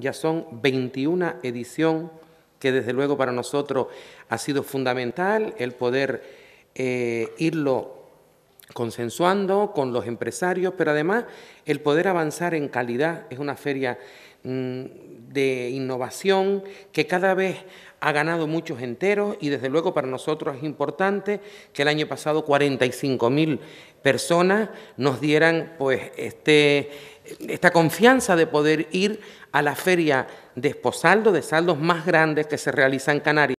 Ya son 21 edición que desde luego para nosotros ha sido fundamental el poder eh, irlo consensuando con los empresarios, pero además el poder avanzar en calidad. Es una feria mm, de innovación que cada vez ha ganado muchos enteros y desde luego para nosotros es importante que el año pasado 45.000 personas nos dieran pues este, esta confianza de poder ir a la feria de Esposaldo, de saldos más grandes que se realiza en Canarias.